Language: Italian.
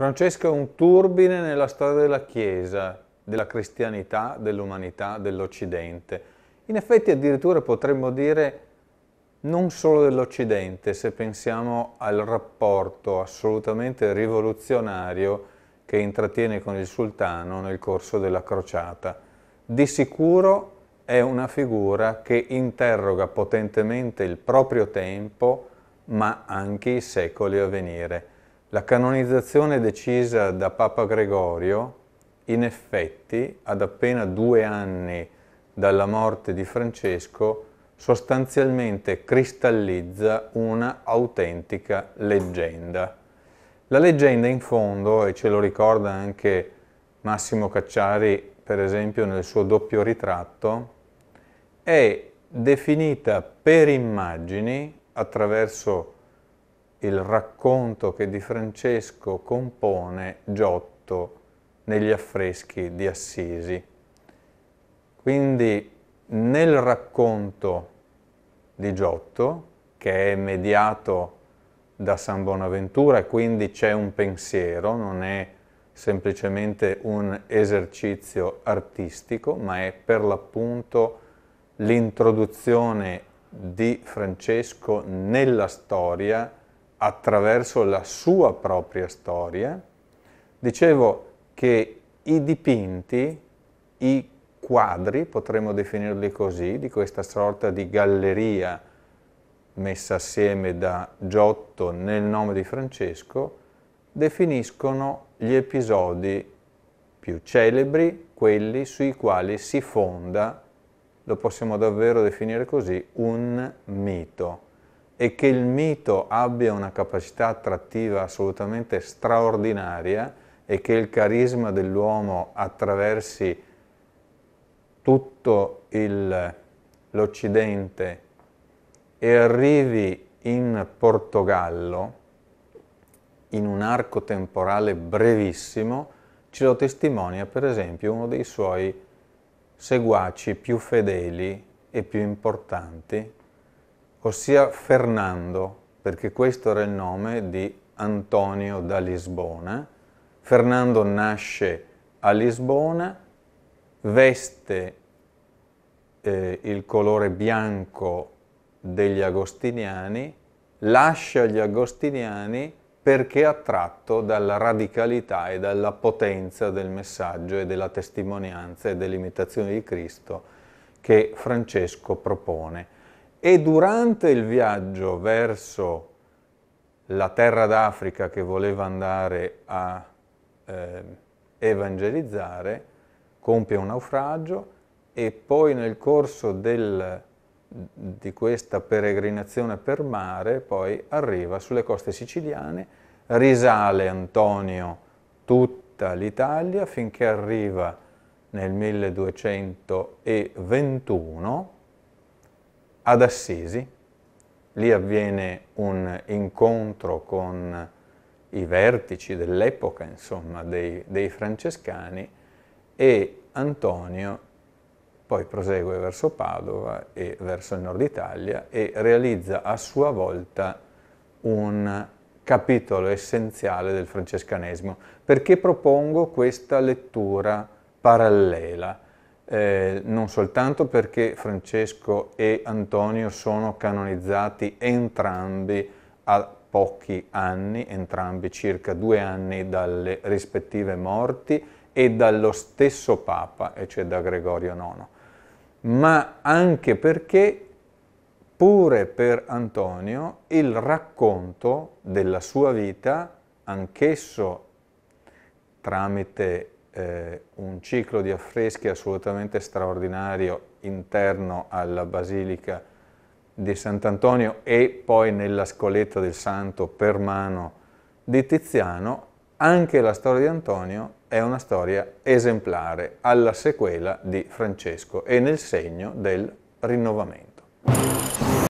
Francesco è un turbine nella storia della Chiesa, della cristianità, dell'umanità, dell'Occidente. In effetti addirittura potremmo dire non solo dell'Occidente, se pensiamo al rapporto assolutamente rivoluzionario che intrattiene con il sultano nel corso della crociata. Di sicuro è una figura che interroga potentemente il proprio tempo, ma anche i secoli a venire. La canonizzazione decisa da Papa Gregorio, in effetti, ad appena due anni dalla morte di Francesco, sostanzialmente cristallizza una autentica leggenda. La leggenda in fondo, e ce lo ricorda anche Massimo Cacciari, per esempio nel suo doppio ritratto, è definita per immagini attraverso il racconto che di Francesco compone Giotto negli affreschi di Assisi. Quindi nel racconto di Giotto, che è mediato da San Bonaventura e quindi c'è un pensiero, non è semplicemente un esercizio artistico, ma è per l'appunto l'introduzione di Francesco nella storia attraverso la sua propria storia. Dicevo che i dipinti, i quadri, potremmo definirli così, di questa sorta di galleria messa assieme da Giotto nel nome di Francesco, definiscono gli episodi più celebri, quelli sui quali si fonda, lo possiamo davvero definire così, un mito e che il mito abbia una capacità attrattiva assolutamente straordinaria e che il carisma dell'uomo attraversi tutto l'Occidente e arrivi in Portogallo in un arco temporale brevissimo, ce lo testimonia per esempio uno dei suoi seguaci più fedeli e più importanti, ossia Fernando, perché questo era il nome di Antonio da Lisbona. Fernando nasce a Lisbona, veste eh, il colore bianco degli agostiniani, lascia gli agostiniani perché attratto dalla radicalità e dalla potenza del messaggio e della testimonianza e dell'imitazione di Cristo che Francesco propone e durante il viaggio verso la terra d'Africa che voleva andare a eh, evangelizzare, compie un naufragio e poi nel corso del, di questa peregrinazione per mare poi arriva sulle coste siciliane, risale Antonio tutta l'Italia finché arriva nel 1221 ad Assisi, lì avviene un incontro con i vertici dell'epoca, insomma, dei, dei francescani e Antonio poi prosegue verso Padova e verso il nord Italia e realizza a sua volta un capitolo essenziale del francescanesimo. Perché propongo questa lettura parallela? eh, non soltanto perché Francesco e Antonio sono canonizzati entrambi a pochi anni, entrambi circa due anni dalle rispettive morti e dallo stesso Papa, e cioè da Gregorio IX, ma anche perché pure per Antonio il racconto della sua vita, anch'esso tramite eh, un ciclo di affreschi assolutamente straordinario interno alla Basilica di Sant'Antonio e poi nella scoletta del Santo per mano di Tiziano, anche la storia di Antonio è una storia esemplare alla sequela di Francesco e nel segno del rinnovamento.